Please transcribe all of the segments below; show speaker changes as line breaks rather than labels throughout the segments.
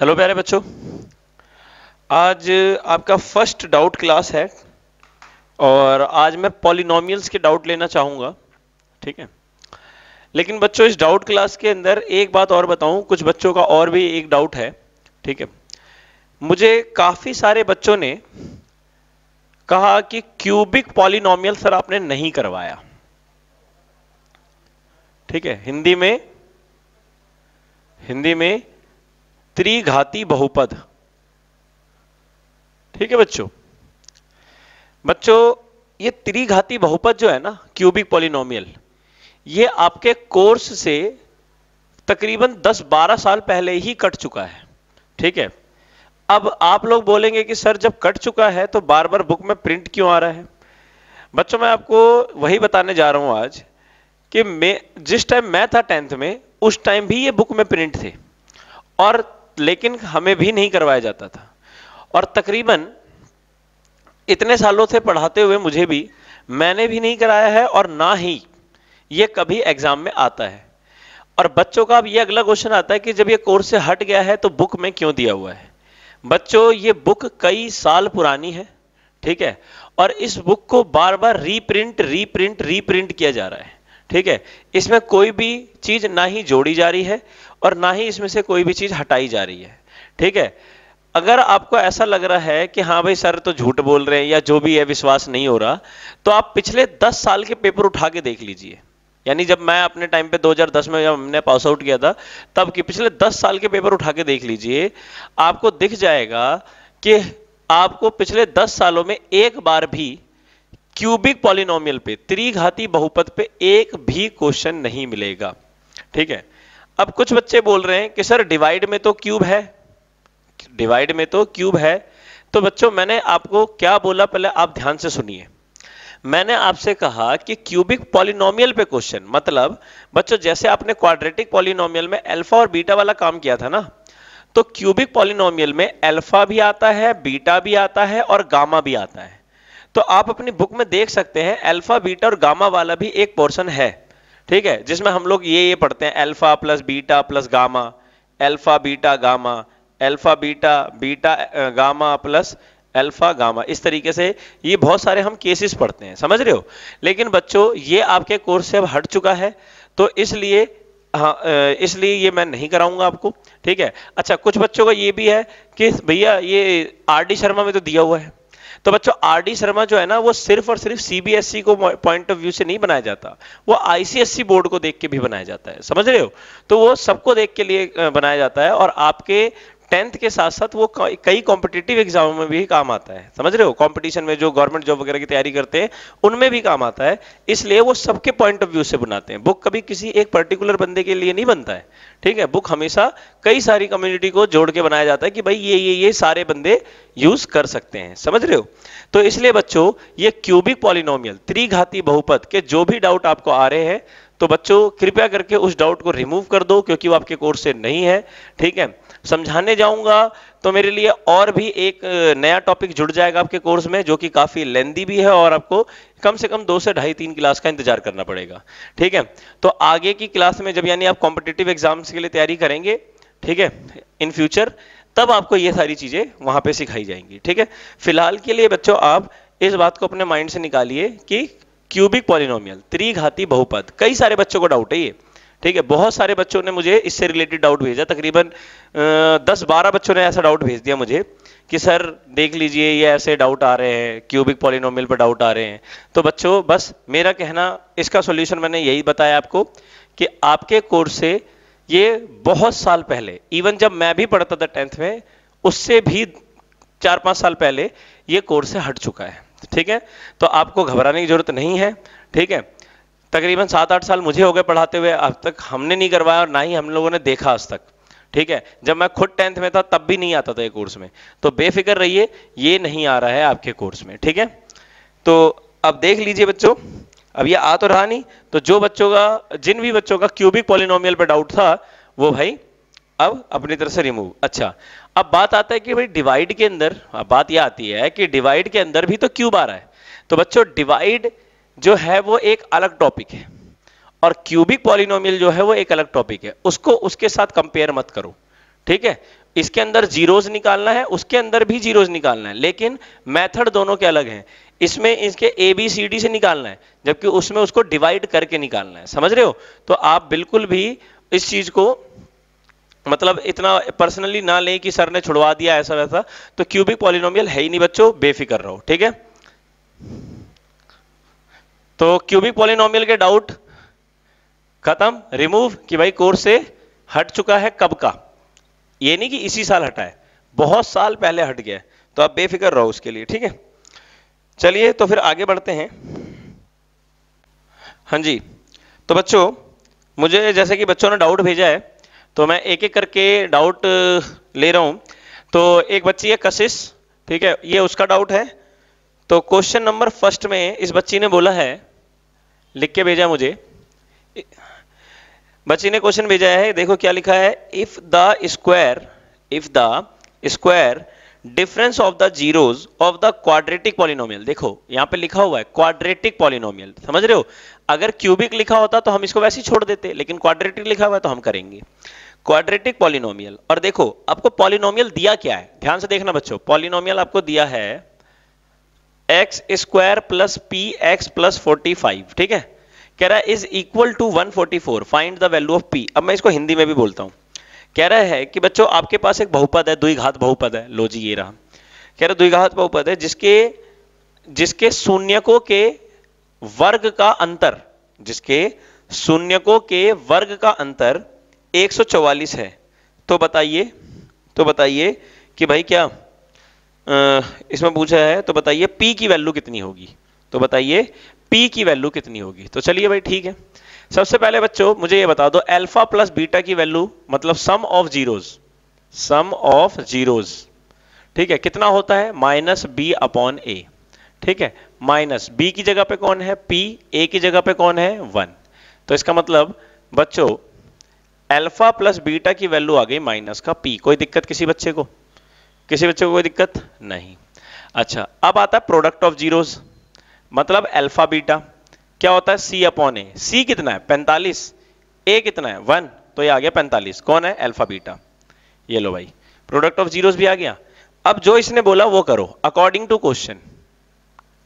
hello प्यारे बच्चों आज आपका फर्स्ट डाउट क्लास है और आज मैं पॉलिनोमियल्स के डाउट लेना चाहूंगा ठीक है लेकिन बच्चों इस डाउट क्लास के अंदर एक बात और बताऊं कुछ बच्चों का और भी एक डाउट है ठीक है मुझे काफ़ी सारे बच्चों ने कहा कि क्यूबिक पॉलिनोमियल सर आपने नहीं करवाया ठीक है हिंदी में हिंदी में त्रिघाती बहुपद ठीक है बच्चों बच्चों ये त्रिघाती बहुपद जो है ना क्यूबिक पॉलिनोमियल ये आपके कोर्स से तकरीबन 10-12 साल पहले ही कट चुका है ठीक है अब आप लोग बोलेंगे कि सर जब कट चुका है तो बार बार बुक में प्रिंट क्यों आ रहा है बच्चों मैं आपको वही बताने जा रहा हूं आज कि मैं जिस टाइम मैं था टेंथ में उस टाइम भी ये बुक में प्रिंट थे और लेकिन हमें भी नहीं करवाया जाता था और तकरीबन इतने सालों से पढ़ाते हुए मुझे भी मैंने भी नहीं कराया है और ना ही ये कभी एग्जाम में आता है और बच्चों का अब ये अगला क्वेश्चन आता है कि जब ये कोर्स से हट गया है तो बुक में क्यों दिया हुआ है बच्चों ये बुक कई साल पुरानी है ठीक है और इस बुक को बार बार रीप्रिंट रीप्रिंट रीप्रिंट किया जा रहा है ठीक है इसमें कोई भी चीज ना ही जोड़ी जा रही है और ना ही इसमें से कोई भी चीज़ हटाई जा रही है ठीक है अगर आपको ऐसा लग रहा है कि हाँ भाई सर तो झूठ बोल रहे हैं या जो भी है विश्वास नहीं हो रहा तो आप पिछले 10 साल के पेपर उठा के देख लीजिए यानी जब मैं अपने टाइम पे 2010 में जब हमने पास आउट किया था तब कि पिछले 10 साल के पेपर उठा के देख लीजिए आपको दिख जाएगा कि आपको पिछले 10 सालों में एक बार भी क्यूबिक पॉलिनोमियल पे त्रिघाती बहुपद पे एक भी क्वेश्चन नहीं मिलेगा ठीक है अब कुछ बच्चे बोल रहे हैं कि सर डिवाइड में तो क्यूब है डिवाइड में तो क्यूब है तो बच्चों मैंने आपको क्या बोला पहले आप ध्यान से सुनिए मैंने आपसे कहा कि क्यूबिक पॉलिनोमियल पे क्वेश्चन मतलब बच्चों जैसे आपने क्वाड्रेटिक पॉलिनोमियल में अल्फा और बीटा वाला काम किया था ना तो क्यूबिक पॉलिनोमियल में अल्फा भी आता है बीटा भी आता है और गामा भी आता है तो आप अपनी बुक में देख सकते हैं अल्फा बीटा और गामा वाला भी एक पोर्शन है ठीक है जिसमें हम लोग ये ये पढ़ते हैं alpha plus beta plus gamma alpha beta gamma alpha beta beta gamma plus alpha gamma इस तरीके से ये बहुत सारे हम केसेस पढ़ते हैं समझ रहे हो लेकिन बच्चों ये आपके कोर्स से अब हट चुका है तो इसलिए हाँ इसलिए ये मैं नहीं कराऊंगा आपको ठीक है अच्छा कुछ बच्चों का ये भी है कि भैया ये आर डी शर्मा में तो दिया हुआ है तो बच्चों आर डी शर्मा जो है ना वो सिर्फ और सिर्फ सीबीएसई e को पॉइंट ऑफ व्यू से नहीं बनाया जाता वो आईसीएससी बोर्ड e को देख के भी बनाया जाता है समझ रहे हो तो वो सबको देख के लिए बनाया जाता है और आपके टेंथ के साथ साथ वो कई कॉम्पिटेटिव एग्जामों में भी काम आता है समझ रहे हो कंपटीशन में जो गवर्नमेंट जॉब वगैरह की तैयारी करते हैं उनमें भी काम आता है इसलिए वो सबके पॉइंट ऑफ व्यू से बनाते हैं बुक कभी किसी एक पर्टिकुलर बंदे के लिए नहीं बनता है ठीक है बुक हमेशा कई सारी कम्युनिटी को जोड़ के बनाया जाता है कि भाई ये ये ये सारे बंदे यूज कर सकते हैं समझ रहे हो तो इसलिए बच्चों ये क्यूबिक पॉलिनोमियल त्रिघाती बहुपद के जो भी डाउट आपको आ रहे हैं तो बच्चों कृपया करके उस डाउट को रिमूव कर दो क्योंकि वो आपके कोर्स से नहीं है ठीक है समझाने जाऊंगा तो मेरे लिए और भी एक नया टॉपिक जुड़ जाएगा आपके कोर्स में जो कि काफी लेंदी भी है और आपको कम से कम दो से ढाई तीन क्लास का इंतजार करना पड़ेगा ठीक है तो आगे की क्लास में जब यानी आप कॉम्पिटेटिव एग्जाम्स के लिए तैयारी करेंगे ठीक है इन फ्यूचर तब आपको ये सारी चीजें वहां पर सिखाई जाएंगी ठीक है फिलहाल के लिए बच्चों आप इस बात को अपने माइंड से निकालिए कि क्यूबिक पॉलिनोमियल त्रिघाती बहुपद कई सारे बच्चों को डाउट है ये ठीक है बहुत सारे बच्चों ने मुझे इससे रिलेटेड डाउट भेजा तकरीबन दस बारह बच्चों ने ऐसा डाउट भेज दिया मुझे कि सर देख लीजिए ये ऐसे डाउट आ रहे हैं क्यूबिक पॉलिनोमियल पर डाउट आ रहे हैं तो बच्चों बस मेरा कहना इसका सोल्यूशन मैंने यही बताया आपको कि आपके कोर्स से ये बहुत साल पहले इवन जब मैं भी पढ़ता था टेंथ में उससे भी चार पाँच साल पहले ये कोर्स से हट चुका है ठीक है तो आपको घबराने की जरूरत नहीं है ठीक है तकरीबन सात आठ साल मुझे हो गए पढ़ाते हुए अब तक हमने नहीं करवाया और ना ही हम लोगों ने देखा आज तक ठीक है जब मैं खुद टेंथ में था तब भी नहीं आता था ये कोर्स में तो बेफिक्र रहिए ये नहीं आ रहा है आपके कोर्स में ठीक है तो अब देख लीजिए बच्चों अब ये आ तो रहा नहीं तो जो बच्चों का जिन भी बच्चों का क्यूबिक पॉलिनोमियल पर डाउट था वो भाई अब अपनी तरफ से रिमूव अच्छा अब बात आता है कि भाई डिवाइड के अंदर अब बात यह आती है कि डिवाइड के अंदर भी तो क्यूब आ रहा है तो बच्चों डिवाइड जो है वो एक अलग टॉपिक है और क्यूबिक पॉलिनोमियल जो है वो एक अलग टॉपिक है उसको उसके साथ कंपेयर मत करो ठीक है इसके अंदर जीरोज निकालना है उसके अंदर भी जीरोज निकालना है लेकिन मेथड दोनों के अलग हैं इसमें इसके ए बी सी डी से निकालना है जबकि उसमें उसको डिवाइड करके निकालना है समझ रहे हो तो आप बिल्कुल भी इस चीज को मतलब इतना पर्सनली ना लें कि सर ने छुड़वा दिया ऐसा वैसा तो क्यूबिक पॉलिनोमियल है ही नहीं बच्चों बेफिक्र रहो ठीक है तो क्यूबिक पॉलिनोमियल के डाउट खत्म रिमूव कि भाई कोर्स से हट चुका है कब का ये नहीं कि इसी साल हटा है बहुत साल पहले हट गया है तो आप बेफिक्र रहो उसके लिए ठीक है चलिए तो फिर आगे बढ़ते हैं हाँ जी तो बच्चों मुझे जैसे कि बच्चों ने डाउट भेजा है तो मैं एक एक करके डाउट ले रहा हूं तो एक बच्ची है कशिश ठीक है ये उसका डाउट है तो क्वेश्चन नंबर फर्स्ट में इस बच्ची ने बोला है लिख के भेजा मुझे बच्ची ने क्वेश्चन भेजा है देखो क्या लिखा है if the square if the square difference of the zeros of the quadratic polynomial देखो यहां पे लिखा हुआ है क्वाड्रेटिक पॉलिनोमियल समझ रहे हो अगर क्यूबिक लिखा होता तो हम इसको वैसे ही छोड़ देते लेकिन क्वाड्रेटिक लिखा हुआ है तो हम करेंगे क्वाड्रेटिक पॉलिनोमियल और देखो आपको पॉलिनोमियल दिया क्या है ध्यान से देखना बच्चों पॉलिनोमियल आपको दिया है x square plus p x plus forty five ठीक है कह रहा है is equal to one forty four find the value of p अब मैं इसको हिंदी में भी बोलता हूं कह रहा है कि बच्चों आपके पास एक बहुपद है द्विघात बहुपद है लो जी ये रहा कह रहा द्विघात बहुपद है जिसके जिसके शून्यकों के वर्ग का अंतर जिसके शून्यकों के वर्ग का अंतर 144 है तो बताइए तो बताइए कि भाई क्या आ, इसमें पूछा है तो बताइए P की वैल्यू कितनी होगी तो बताइए P की वैल्यू कितनी होगी तो चलिए भाई ठीक है सबसे पहले बच्चों मुझे ये बता दो अल्फा प्लस बीटा की वैल्यू मतलब sum of zeros sum of zeros ठीक है कितना होता है माइनस बी अपॉन ए ठीक है माइनस बी की जगह पे कौन है पी ए की जगह पे कौन है वन तो इसका मतलब बच्चों अल्फा प्लस बीटा की वैल्यू आ गई माइनस का पी कोई दिक्कत किसी बच्चे को किसी बच्चे को कोई दिक्कत नहीं अच्छा अब आता है प्रोडक्ट ऑफ जीरोस मतलब अल्फा बीटा क्या होता है सी अपॉन ए सी कितना है पैंतालीस ए कितना है वन तो ये आ गया पैंतालीस कौन है अल्फा बीटा ये लो भाई प्रोडक्ट ऑफ जीरोस भी आ गया अब जो इसने बोला वो करो अकॉर्डिंग टू क्वेश्चन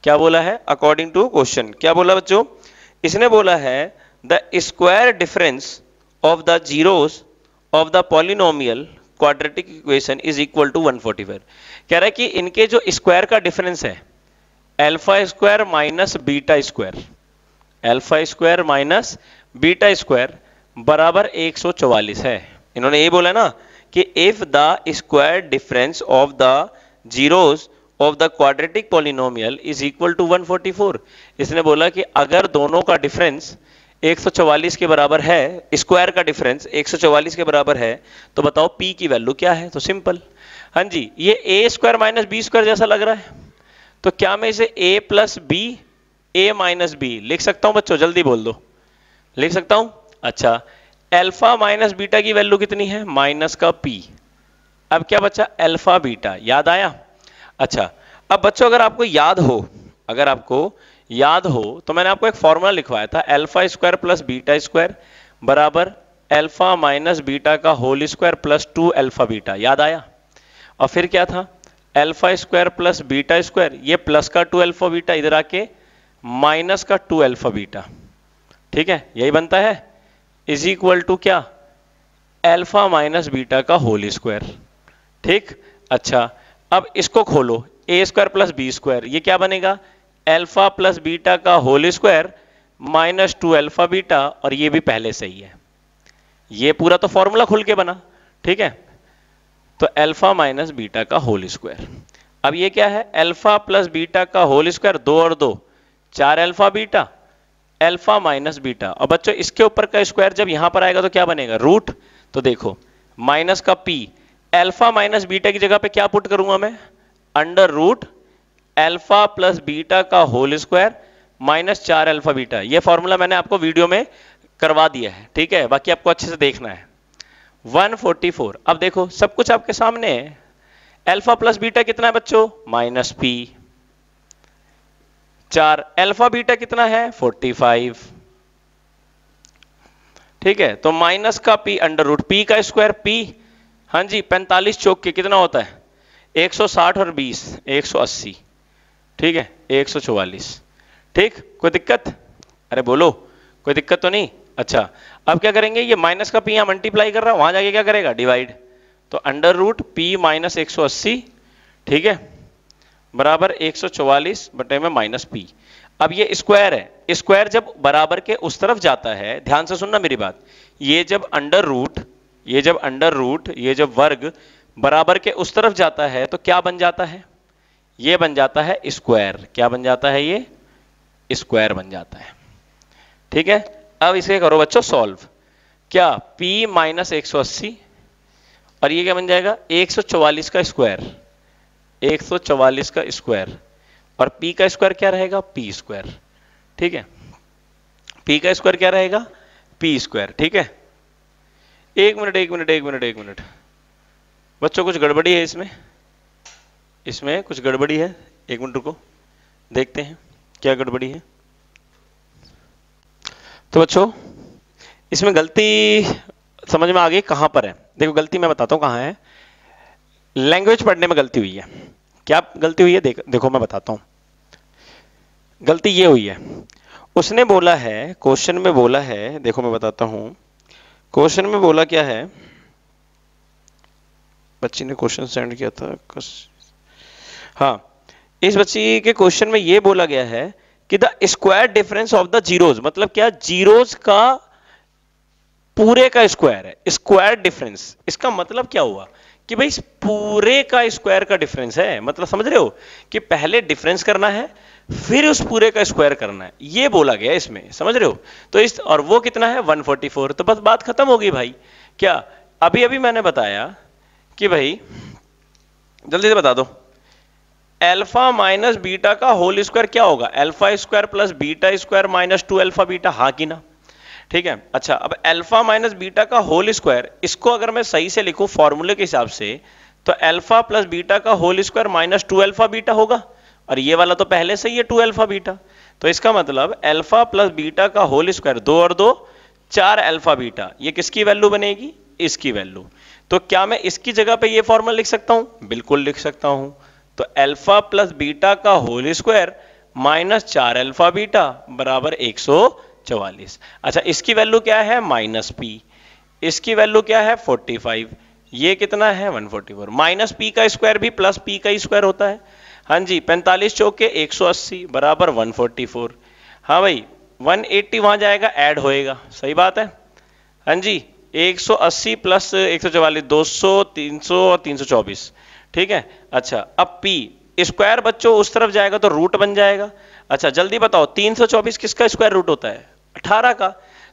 क्या बोला है अकॉर्डिंग टू क्वेश्चन क्या बोला बच्चों इसने बोला है the square difference of the zeros of the polynomial quadratic equation is equal to 145 कह रहा है कि इनके जो स्क्वायर का डिफरेंस है alpha square minus beta square alpha square minus beta square बराबर 144 है इन्होंने ये बोला ना कि if the square difference of the zeros of the quadratic polynomial is equal to 144 इसने बोला कि अगर दोनों का डिफरेंस 144 के बराबर है स्क्वायर का डिफरेंस 144 के बराबर है तो बताओ पी की वैल्यू क्या है तो सिंपल हाँ जी ये a square minus b square जैसा लग रहा है तो क्या मैं इसे a plus b a minus b लिख सकता हूं बच्चों जल्दी बोल दो लिख सकता हूं अच्छा एल्फा माइनस बीटा की वैल्यू कितनी है माइनस का पी अब क्या बच्चा एल्फा बीटा याद आया अच्छा अब बच्चों अगर आपको याद हो अगर आपको याद हो तो मैंने आपको एक फॉर्मूला लिखवाया था alpha square plus beta square बराबर एल्फा माइनस बीटा का whole square plus two alpha beta याद आया और फिर क्या था alpha square plus beta square ये प्लस का टू एल्फा बीटा इधर आके माइनस का टू एल्फा बीटा ठीक है यही बनता है इज इक्वल टू क्या एल्फा माइनस बीटा का होल स्क्वायर ठीक अच्छा अब इसको खोलो a square plus b square यह क्या बनेगा अल्फा प्लस बीटा का whole square minus two alpha beta और ये भी पहले से ही है ये पूरा तो फॉर्मूला खुल के बना ठीक है तो अल्फा माइनस बीटा का होल स्क्वायर अब ये क्या है अल्फा प्लस बीटा का होल स्क्वायर दो और दो चार alpha beta alpha minus beta और बच्चों इसके ऊपर का स्क्वायर जब यहां पर आएगा तो क्या बनेगा रूट तो देखो माइनस का पी एल्फा माइनस बीटा की जगह पे क्या पुट करूंगा मैं under root alpha plus beta का होल स्क्वायर माइनस चार अल्फा बीटा ये फॉर्मूला मैंने आपको वीडियो में करवा दिया है ठीक है बाकी आपको अच्छे से देखना है 144 अब देखो सब कुछ आपके सामने है अल्फा प्लस बीटा कितना है बच्चों माइनस पी चार अल्फा बीटा कितना है 45 ठीक है तो माइनस का पी अंडर रूट पी का स्क्वायर पी हाँ जी 45 चौक के कितना होता है 160 और 20 180 ठीक है एक ठीक कोई दिक्कत अरे बोलो कोई दिक्कत तो नहीं अच्छा अब क्या करेंगे ये माइनस का पी यहां मल्टीप्लाई कर रहा है वहां जाके क्या करेगा डिवाइड तो अंडर रूट पी माइनस एक ठीक है बराबर एक बटे में माइनस पी अब ये स्क्वायर है स्क्वायर जब बराबर के उस तरफ जाता है ध्यान से सुनना मेरी बात ये जब अंडर रूट ये जब अंडर रूट ये जब वर्ग बराबर के उस तरफ जाता है तो क्या बन जाता है ये बन जाता है स्क्वायर क्या बन जाता है ये स्क्वायर बन जाता है ठीक है अब इसे करो बच्चों सॉल्व क्या p माइनस एक और ये क्या बन जाएगा 144 का स्क्वायर 144 का स्क्वायर और p का स्क्वायर क्या रहेगा p स्क्वायर ठीक है p का स्क्वायर क्या रहेगा p स्क्वायर ठीक है एक मिनट एक मिनट एक मिनट एक मिनट बच्चों कुछ गड़बड़ी है इसमें इसमें कुछ गड़बड़ी है एक मिनट रुको देखते हैं क्या गड़बड़ी है तो बच्चों इसमें गलती समझ में आ गई कहां पर है देखो गलती मैं बताता हूं कहां है लैंग्वेज पढ़ने में गलती हुई है क्या गलती हुई है देख, देखो मैं बताता हूं गलती ये हुई है उसने बोला है क्वेश्चन में बोला है देखो मैं बताता हूं क्वेश्चन में बोला क्या है बच्ची ने क्वेश्चन सेंड किया था कस... हाँ इस बच्ची के क्वेश्चन में ये बोला गया है कि the square difference of the zeros मतलब क्या जीरोज का पूरे का स्क्वायर है स्क्वायर डिफरेंस इसका मतलब क्या हुआ कि भाई पूरे का स्क्वायर का डिफरेंस है मतलब समझ रहे हो कि पहले डिफरेंस करना है फिर उस पूरे का स्क्वायर करना है ये बोला गया इसमें समझ रहे हो तो इस और वो कितना है 144 तो बस बात खत्म होगी भाई क्या अभी अभी मैंने बताया कि भाई जल्दी से बता दो अल्फा माइनस बीटा का होल स्क्वायर क्या होगा alpha square plus beta square minus two alpha beta हा कि ना ठीक है अच्छा अब अल्फा माइनस बीटा का होल स्क्वायर इसको अगर मैं सही से लिखू फॉर्मूले के हिसाब से तो अल्फा प्लस बीटा का whole square minus two alpha beta होगा और ये वाला तो पहले से ही है टू अल्फा बीटा तो इसका मतलब अल्फा प्लस बीटा का होल स्क्वायर दो और दो चार अल्फा बीटा ये किसकी वैल्यू बनेगी इसकी वैल्यू तो क्या मैं इसकी जगह पे ये फॉर्मूला लिख सकता हूं बिल्कुल लिख सकता हूं तो अल्फा प्लस बीटा का होल स्क्वायर माइनस चार अल्फा बीटा बराबर एक अच्छा इसकी वैल्यू क्या है माइनस पी इसकी वैल्यू क्या है 45 ये कितना है 144 माइनस पी का स्क्वायर भी प्लस पी का स्क्वायर होता है हाँ जी 45 चौके 180 बराबर वन फोर हाँ भाई 180 एट्टी वहां जाएगा एड होएगा सही बात है हाँ जी 180 प्लस एक सौ चवालीस दो सौ तीन सौ और तीन चौबीस ठीक है अच्छा अब पी स्क्वायर बच्चों उस तरफ जाएगा तो रूट बन जाएगा अच्छा जल्दी बताओ तीन सौ चौबीस किसका स्क्वायर रूट होता है अठारह का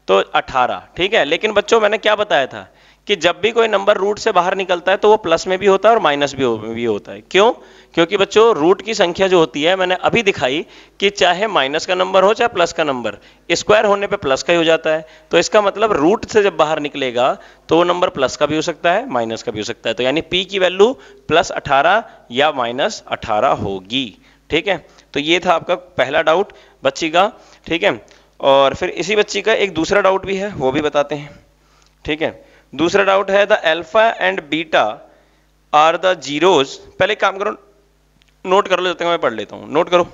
तो 18 ठीक है लेकिन बच्चों मैंने क्या बताया था कि जब भी कोई नंबर रूट से बाहर निकलता है तो वो प्लस में भी होता है और माइनस भी, हो, भी होता है क्यों क्योंकि बच्चों रूट की संख्या जो होती है मैंने अभी दिखाई कि चाहे माइनस का नंबर हो चाहे प्लस का नंबर स्क्वायर होने पे प्लस का ही हो जाता है तो इसका मतलब रूट से जब बाहर निकलेगा तो वो नंबर प्लस का भी हो सकता है माइनस का भी हो सकता है तो यानी पी की वैल्यू प्लस अठारह या माइनस अठारह होगी ठीक है तो ये था आपका पहला डाउट बच्ची का ठीक है और फिर इसी बच्ची का एक दूसरा डाउट भी है वो भी बताते हैं ठीक है दूसरा डाउट है the alpha and beta are the zeros पहले काम करो नोट कर लो जब तक मैं पढ़ लेता हूं नोट करो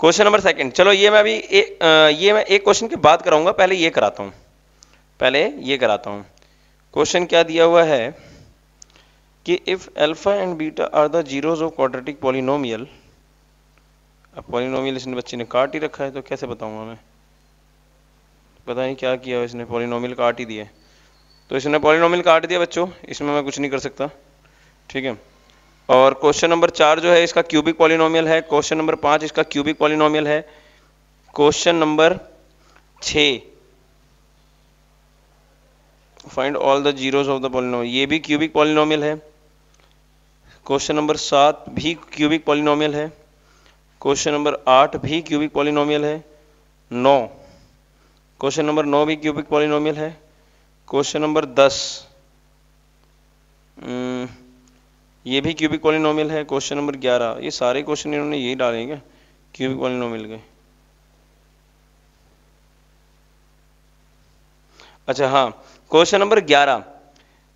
क्वेश्चन नंबर सेकंड चलो ये मैं अभी ए, आ, ये मैं एक क्वेश्चन की बात कराऊंगा पहले ये कराता हूं पहले ये कराता हूं क्वेश्चन क्या दिया हुआ है कि if alpha and beta are the zeros of quadratic polynomial अब पॉलिनोमियल इसने बच्चे ने काट ही रखा है तो कैसे बताऊंगा मैं पता नहीं क्या किया इसने पॉलिनोमियल काट ही दिया तो इसने पॉलिनोमियल काट दिया बच्चों इसमें मैं कुछ नहीं कर सकता ठीक है और क्वेश्चन नंबर चार जो है इसका क्यूबिक पॉलिनोमियल है क्वेश्चन नंबर पांच इसका क्यूबिक पॉलिनोमियल है क्वेश्चन नंबर छ find all the zeros of the polynomial ये भी क्यूबिक पॉलिनोमियल है क्वेश्चन नंबर सात भी क्यूबिक पॉलिनोमियल है क्वेश्चन नंबर आठ भी क्यूबिक पॉलिनोमियल है नौ क्वेश्चन नंबर नौ भी क्यूबिक पॉलिनोमियल है क्वेश्चन नंबर दस ये भी क्यूबिक पॉलिनोमियल है क्वेश्चन नंबर ग्यारह ये सारे क्वेश्चन इन्होंने यही डाले क्या क्यूबिक पॉलिनोमियल के अच्छा हाँ क्वेश्चन नंबर ग्यारह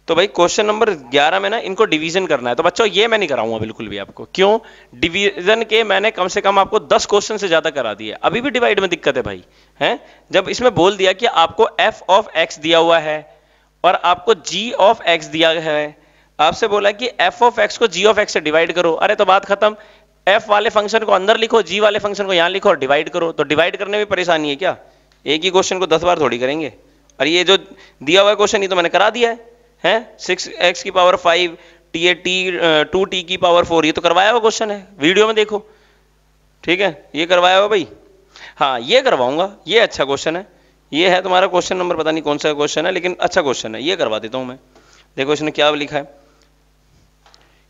तो भाई क्वेश्चन नंबर 11 में ना इनको डिवीजन करना है तो बच्चों ये मैं नहीं कराऊंगा बिल्कुल भी आपको क्यों डिवीजन के मैंने कम से कम आपको 10 क्वेश्चन से ज्यादा करा दिए अभी भी डिवाइड में दिक्कत है भाई हैं जब इसमें बोल दिया कि आपको एफ ऑफ एक्स दिया हुआ है और आपको जी ऑफ एक्स दिया है आपसे बोला कि एफ ऑफ एक्स को जी ऑफ एक्स से डिवाइड करो अरे तो बात खत्म एफ वाले फंक्शन को अंदर लिखो जी वाले फंक्शन को यहां लिखो और डिवाइड करो तो डिवाइड करने में परेशानी है क्या एक ही क्वेश्चन को दस बार थोड़ी करेंगे और ये जो दिया हुआ क्वेश्चन ये तो मैंने करा दिया है है सिक्स एक्स की power five t a t two t की पावर फोर ये तो करवाया हुआ क्वेश्चन है वीडियो में देखो ठीक है ये करवाया हुआ भाई हाँ ये करवाऊंगा ये अच्छा क्वेश्चन है ये है तुम्हारा क्वेश्चन नंबर पता नहीं कौन सा क्वेश्चन है लेकिन अच्छा क्वेश्चन है ये करवा देता हूँ मैं देखो इसने क्या लिखा है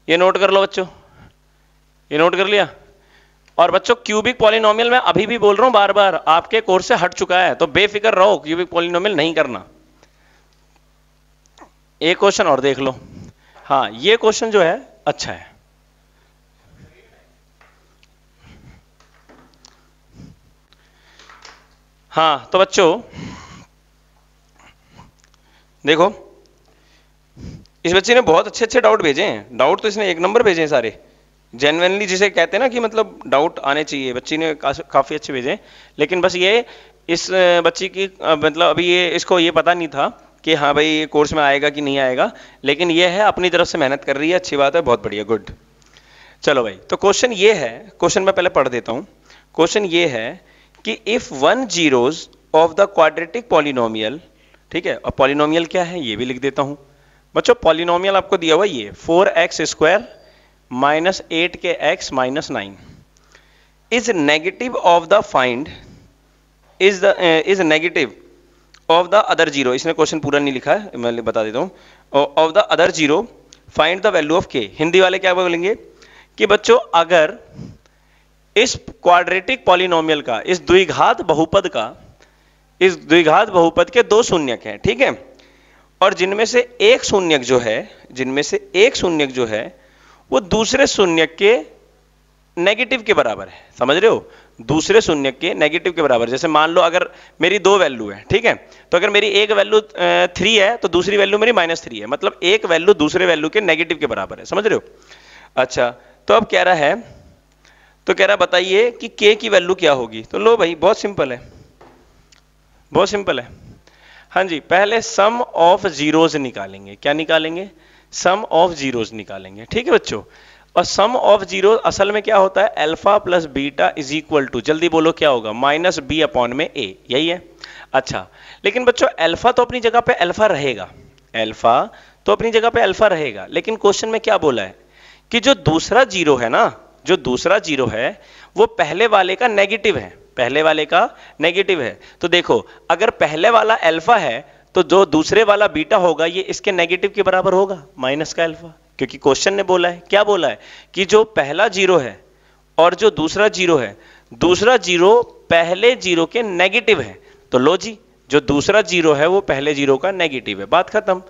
ये नोट कर लो बच्चों ये नोट कर लिया और बच्चों क्यूबिक पॉलिनोमियल मैं अभी भी बोल रहा हूँ बार बार आपके कोर्स से हट चुका है तो बेफिक्र रहो क्यूबिक पॉलिनोमियल नहीं करना एक क्वेश्चन और देख लो हाँ ये क्वेश्चन जो है अच्छा है हाँ तो बच्चों देखो इस बच्चे ने बहुत अच्छे अच्छे डाउट भेजे हैं डाउट तो इसने एक नंबर भेजे हैं सारे जेनवनली जिसे कहते हैं ना कि मतलब डाउट आने चाहिए बच्ची ने काफ़ी अच्छे भेजे लेकिन बस ये इस बच्ची की मतलब अभी ये इसको ये पता नहीं था कि हाँ भाई ये कोर्स में आएगा कि नहीं आएगा लेकिन ये है अपनी तरफ से मेहनत कर रही है अच्छी बात है बहुत बढ़िया गुड चलो भाई तो क्वेश्चन ये है क्वेश्चन मैं पहले पढ़ देता हूँ क्वेश्चन ये है कि if one zeros of the quadratic polynomial ठीक है और पॉलिनोमियल क्या है ये भी लिख देता हूँ बच्चों पॉलिनोमियल आपको दिया हुआ ये four x square minus eight k x minus nine is negative of the find is the is negative of the other zero इसने क्वेश्चन पूरा नहीं लिखा है मैं बता देता हूँ of the other zero find the value of k Hindi वाले क्या बोलेंगे कि बच्चों अगर इस क्वाड्रेटिक पॉलिनोमियल का इस द्विघात बहुपद का इस द्विघात बहुपद के दो शून्यक हैं ठीक है और जिनमें से एक शून्यक जो है जिनमें से एक शून्यक जो है वो दूसरे शून्यक के नेगेटिव के बराबर है समझ रहे हो दूसरे शून्य के नेगेटिव के बराबर जैसे मान लो अगर मेरी दो वैल्यू है ठीक है तो अगर मेरी एक वैल्यू थ्री है तो दूसरी वैल्यू मेरी माइनस थ्री है मतलब एक वैल्यू दूसरे वैल्यू के नेगेटिव के बराबर है समझ रहे हो अच्छा तो अब कह रहा है तो कह रहा बताइए कि के की वैल्यू क्या होगी तो लो भाई बहुत सिंपल है बहुत सिंपल है हाँ जी पहले सम ऑफ जीरोज निकालेंगे क्या निकालेंगे सम ऑफ जीरोज निकालेंगे ठीक है बच्चों और सम ऑफ जीरो असल में क्या होता है alpha plus beta is equal to जल्दी बोलो क्या होगा माइनस बी अपॉन में ए यही है अच्छा लेकिन बच्चों अल्फा तो अपनी जगह पे अल्फा रहेगा अल्फा तो अपनी जगह पे अल्फा रहेगा लेकिन क्वेश्चन में क्या बोला है कि जो दूसरा जीरो है ना जो दूसरा जीरो है वो पहले वाले का नेगेटिव है पहले वाले का नेगेटिव है तो देखो अगर पहले वाला अल्फा है तो जो दूसरे वाला बीटा होगा ये इसके नेगेटिव के बराबर होगा माइनस का अल्फा क्योंकि क्वेश्चन ने बोला है क्या बोला है कि जो पहला जीरो है और जो दूसरा जीरो है दूसरा जीरो पहले जीरो के नेगेटिव है तो लो जी जो दूसरा जीरो है वो पहले जीरो का नेगेटिव है बात खत्म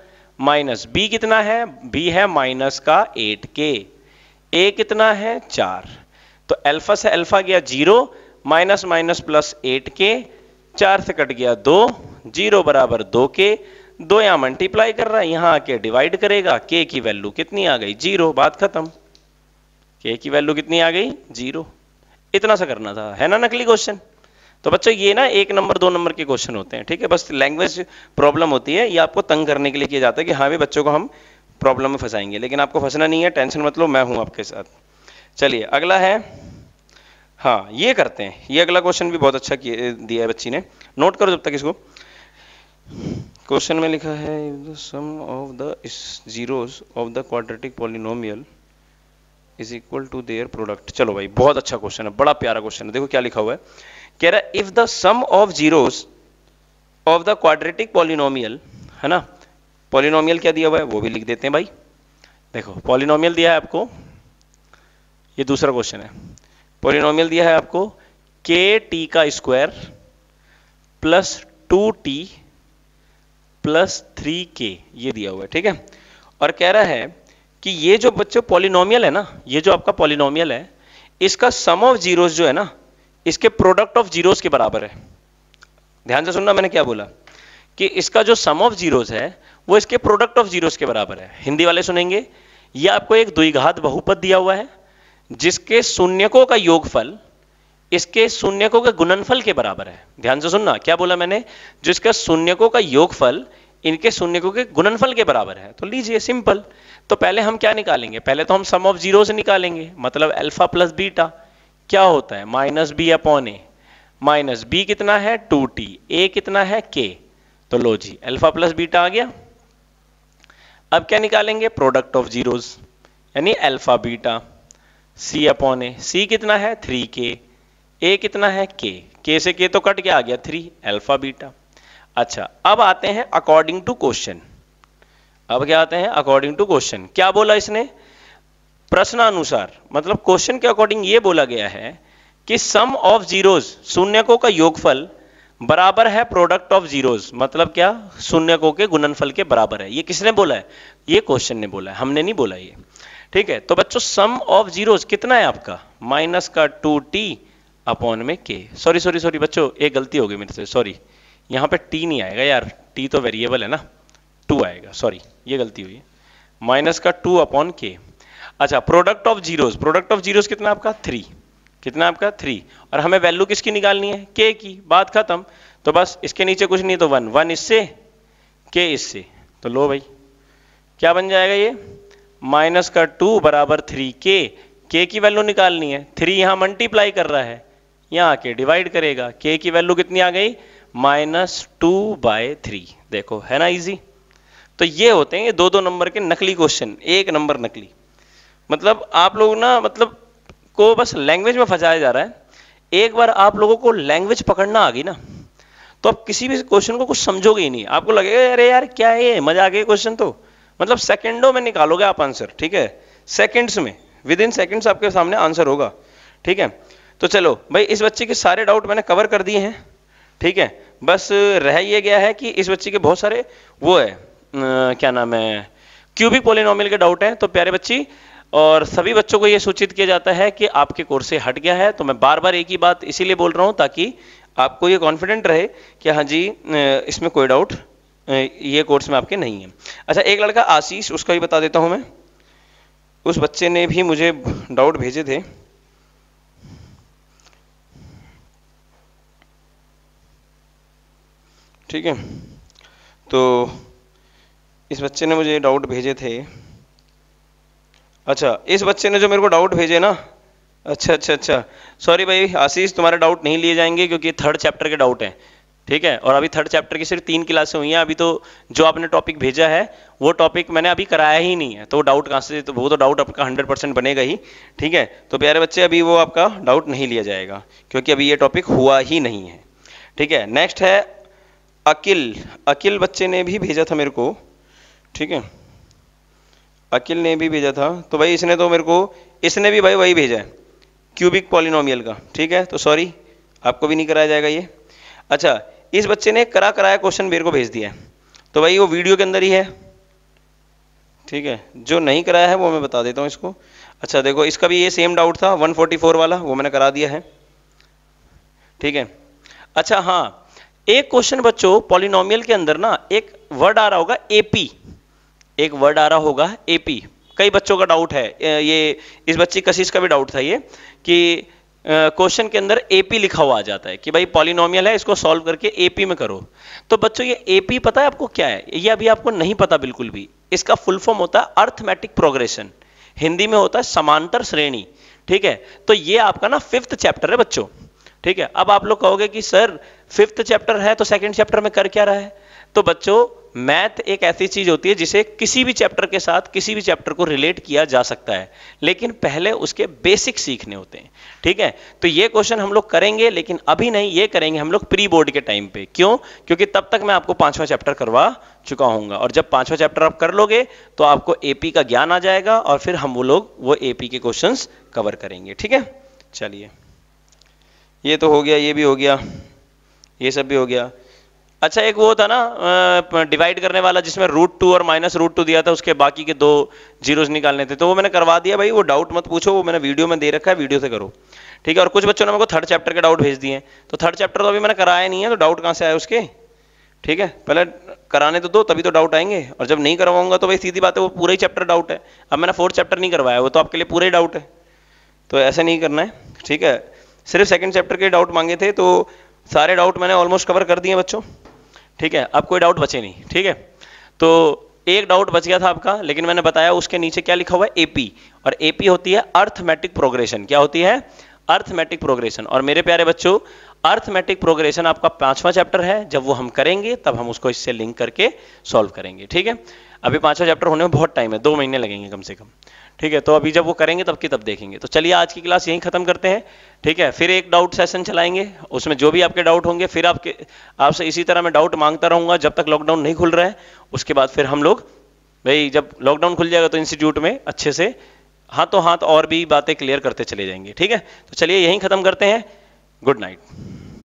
माइनस बी कितना है बी है माइनस का एट के ए कितना है चार तो अल्फा से अल्फा गया zero minus minus plus eight k चार से कट गया दो जीरो बराबर दो के दो यहां मल्टीप्लाई कर रहा है यहां आके डिवाइड करेगा के की वैल्यू कितनी आ गई जीरो बात खत्म के की वैल्यू कितनी आ गई जीरो इतना सा करना था है ना नकली क्वेश्चन तो बच्चों ये ना एक नंबर दो नंबर के क्वेश्चन होते हैं ठीक है बस लैंग्वेज प्रॉब्लम होती है ये आपको तंग करने के लिए किया जाता है कि हाँ भाई बच्चों को हम प्रॉब्लम में फंसाएंगे लेकिन आपको फंसना नहीं है टेंशन मतलब मैं हूं आपके साथ चलिए अगला है हाँ ये करते हैं ये अगला क्वेश्चन भी बहुत अच्छा दिया है बच्ची ने नोट करो जब तक इसको क्वेश्चन में लिखा है the sum of the zeros of the quadratic polynomial is equal to their product चलो भाई बहुत अच्छा क्वेश्चन है बड़ा प्यारा क्वेश्चन है देखो क्या लिखा हुआ है कह रहा है if the sum of zeros of the quadratic polynomial है ना पॉलिनोमियल क्या दिया हुआ है वो भी लिख देते हैं भाई देखो पॉलिनोमियल दिया है आपको ये दूसरा क्वेश्चन है पॉलिनोमियल दिया है आपको के टी का square plus two t plus three k ये दिया हुआ है ठीक है और कह रहा है कि ये जो बच्चों पॉलिनोमियल है ना ये जो आपका पॉलिनोमियल है इसका सम ऑफ जीरोस जो है ना इसके प्रोडक्ट ऑफ जीरोस के बराबर है ध्यान से सुनना मैंने क्या बोला कि इसका जो सम ऑफ जीरोस है वो इसके प्रोडक्ट ऑफ जीरोस के बराबर है हिंदी वाले सुनेंगे ये आपको एक द्विघात बहुपद दिया हुआ है जिसके शून्यकों का योगफल इसके शून्यकों के गुणनफल के बराबर है ध्यान से सुनना क्या बोला मैंने जिसका शून्यकों का योगफल इनके शून्यकों के गुणनफल के बराबर है तो लीजिए सिंपल तो पहले हम क्या निकालेंगे पहले तो हम सम ऑफ जीरो से निकालेंगे मतलब अल्फा प्लस बीटा क्या होता है minus b upon a minus b कितना है टू टी ए कितना है के तो लो जी अल्फा प्लस बीटा आ गया अब क्या निकालेंगे प्रोडक्ट ऑफ जीरोस यानी alpha beta c upon a c कितना है थ्री के ए कितना है के के से के तो कट गया आ गया थ्री अल्फा बीटा अच्छा अब आते हैं अकॉर्डिंग टू क्वेश्चन अब क्या आते हैं अकॉर्डिंग टू क्वेश्चन क्या बोला इसने प्रश्न अनुसार मतलब क्वेश्चन के अकॉर्डिंग ये बोला गया है कि सम ऑफ जीरोज शून्यकों का योगफल बराबर है प्रोडक्ट ऑफ जीरोज मतलब क्या शून्यकों के गुणनफल के बराबर है ये किसने बोला है ये क्वेश्चन ने बोला है हमने नहीं बोला ये ठीक है तो बच्चों सम ऑफ जीरोज कितना है आपका माइनस का टू टी अपॉन में के सॉरी सॉरी सॉरी बच्चों एक गलती हो गई मेरे से सॉरी यहाँ पे टी नहीं आएगा यार टी तो वेरिएबल है ना टू आएगा सॉरी ये गलती हुई है माइनस का टू अपॉन के अच्छा product of zeros product of zeros कितना आपका थ्री कितना आपका थ्री और हमें वैल्यू किसकी निकालनी है के की बात खत्म तो बस इसके नीचे कुछ नहीं तो वन वन इससे के इससे तो लो भाई क्या बन जाएगा ये माइनस का टू बराबर थ्री के के की वैल्यू निकालनी है थ्री यहां मल्टीप्लाई कर रहा है यहां आके डिवाइड करेगा के की वैल्यू कितनी आ गई माइनस टू बाय थ्री देखो है ना इजी तो ये होते हैं ये दो दो नंबर के नकली क्वेश्चन एक नंबर नकली मतलब आप लोग ना मतलब को बस लैंग्वेज में फंसाया जा रहा है एक बार आप लोगों को लैंग्वेज पकड़ना आ गई ना तो आप किसी भी क्वेश्चन को कुछ समझोगे ही नहीं आपको लगेगा अरे यार क्या है ये मजा आ गया क्वेश्चन तो मतलब सेकेंडों में निकालोगे आप आंसर ठीक है सेकेंड्स में विद इन सेकेंड्स आपके सामने आंसर होगा ठीक है तो चलो भाई इस बच्चे के सारे डाउट मैंने कवर कर दिए हैं ठीक है बस रह ये गया है कि इस बच्चे के बहुत सारे वो है आ, क्या नाम है क्यूबिक पोलिनोम के डाउट हैं तो प्यारे बच्ची और सभी बच्चों को ये सूचित किया जाता है कि आपके कोर्स से हट गया है तो मैं बार बार एक ही बात इसीलिए बोल रहा हूँ ताकि आपको ये कॉन्फिडेंट रहे कि हाँ जी इसमें कोई डाउट ये कोर्स में आपके नहीं है अच्छा एक लड़का आशीष उसका भी बता देता हूँ मैं उस बच्चे ने भी मुझे डाउट भेजे थे ठीक है तो इस बच्चे ने मुझे डाउट भेजे थे अच्छा इस बच्चे ने जो मेरे को डाउट भेजे ना अच्छा अच्छा अच्छा सॉरी भाई आशीष तुम्हारे डाउट नहीं लिए जाएंगे क्योंकि थर्ड चैप्टर के डाउट हैं ठीक है और अभी थर्ड चैप्टर की सिर्फ तीन क्लासें हुई हैं अभी तो जो आपने टॉपिक भेजा है वो टॉपिक मैंने अभी कराया ही नहीं है तो डाउट कहाँ से तो वो तो डाउट आपका हंड्रेड परसेंट बनेगा ही ठीक है तो प्यारे बच्चे अभी वो आपका डाउट नहीं लिया जाएगा क्योंकि अभी ये टॉपिक हुआ ही नहीं है ठीक है नेक्स्ट है अकिल अकिल बच्चे ने भी भेजा था मेरे को ठीक है अकिल ने भी भेजा था तो भाई इसने तो मेरे को इसने भी भाई वही भेजा है क्यूबिक पॉलिनोमियल का ठीक है तो सॉरी आपको भी नहीं कराया जाएगा ये अच्छा इस बच्चे ने करा कराया क्वेश्चन मेरे को भेज दिया है तो भाई वो वीडियो के अंदर ही है ठीक है जो नहीं कराया है वो मैं बता देता हूँ इसको अच्छा देखो इसका भी ये सेम डाउट था 144 वाला वो मैंने करा दिया है ठीक है अच्छा हाँ एक क्वेश्चन बच्चों पॉलिनोमियल के अंदर ना एक वर्ड आ रहा होगा एपी एक वर्ड आ रहा होगा एपी कई बच्चों का डाउट है ये इस बच्ची कशिश का भी डाउट था ये कि क्वेश्चन के अंदर एपी लिखा हुआ आ जाता है कि भाई पॉलिनोमियल है इसको सॉल्व करके एपी में करो तो बच्चों ये एपी पता है आपको क्या है ये अभी आपको नहीं पता बिल्कुल भी इसका फुल फॉर्म होता है अर्थमेटिक प्रोग्रेशन हिंदी में होता है समांतर श्रेणी ठीक है तो ये आपका ना फिफ्थ चैप्टर है बच्चों ठीक है अब आप लोग कहोगे कि सर फिफ्थ चैप्टर है तो सेकंड चैप्टर में कर क्या रहा है तो बच्चों मैथ एक ऐसी चीज होती है जिसे किसी भी चैप्टर के साथ किसी भी चैप्टर को रिलेट किया जा सकता है लेकिन पहले उसके बेसिक सीखने होते हैं ठीक है तो ये क्वेश्चन हम लोग करेंगे लेकिन अभी नहीं ये करेंगे हम लोग प्री बोर्ड के टाइम पे क्यों क्योंकि तब तक मैं आपको पांचवा चैप्टर करवा चुका हूँ और जब पांचवा चैप्टर आप कर लोगे तो आपको एपी का ज्ञान आ जाएगा और फिर हम वो लोग वो एपी के क्वेश्चन कवर करेंगे ठीक है चलिए ये तो हो गया ये भी हो गया ये सब भी हो गया अच्छा एक वो था ना डिवाइड करने वाला जिसमें रूट टू और माइनस रूट टू दिया था उसके बाकी के दो जीरोज निकालने थे तो वो मैंने करवा दिया भाई वो डाउट मत पूछो वो मैंने वीडियो में दे रखा है वीडियो से करो ठीक है और कुछ बच्चों ने मेरे को थर्ड चैप्टर के डाउट भेज दिए तो थर्ड चैप्टर तो अभी मैंने कराया नहीं है तो डाउट कहाँ से आया उसके ठीक है पहले कराने तो दो तभी तो डाउट आएंगे और जब नहीं करवाऊंगा तो भाई सीधी बात है वो पूरा ही चैप्टर डाउट है अब मैंने फोर्थ चैप्टर नहीं करवाया वो तो आपके लिए पूरा ही डाउट है तो ऐसे नहीं करना है ठीक है सिर्फ सेकंड चैप्टर के डाउट मांगे थे तो सारे डाउट मैंने ऑलमोस्ट कवर कर दिए बच्चों ठीक है अब कोई डाउट बचे नहीं ठीक है तो एक डाउट बच गया था आपका लेकिन मैंने बताया उसके नीचे क्या लिखा हुआ है एपी और एपी होती है अर्थमेटिक प्रोग्रेशन क्या होती है अर्थमेटिक प्रोग्रेशन और मेरे प्यारे बच्चों अर्थमेटिक प्रोग्रेशन आपका पांचवा चैप्टर है जब वो हम करेंगे तब हम उसको इससे लिंक करके सॉल्व करेंगे ठीक है अभी पांचवा चैप्टर होने में बहुत टाइम है दो महीने लगेंगे कम से कम ठीक है तो अभी जब वो करेंगे तब की तब देखेंगे तो चलिए आज की क्लास यही खत्म करते हैं ठीक है फिर एक डाउट सेशन चलाएंगे उसमें जो भी आपके डाउट होंगे फिर आपके आपसे इसी तरह मैं डाउट मांगता रहूंगा जब तक लॉकडाउन नहीं खुल रहा है उसके बाद फिर हम लोग भाई जब लॉकडाउन खुल जाएगा तो इंस्टीट्यूट में अच्छे से हाथों हाथ और भी बातें क्लियर करते चले जाएंगे ठीक है तो चलिए यहीं खत्म करते हैं गुड नाइट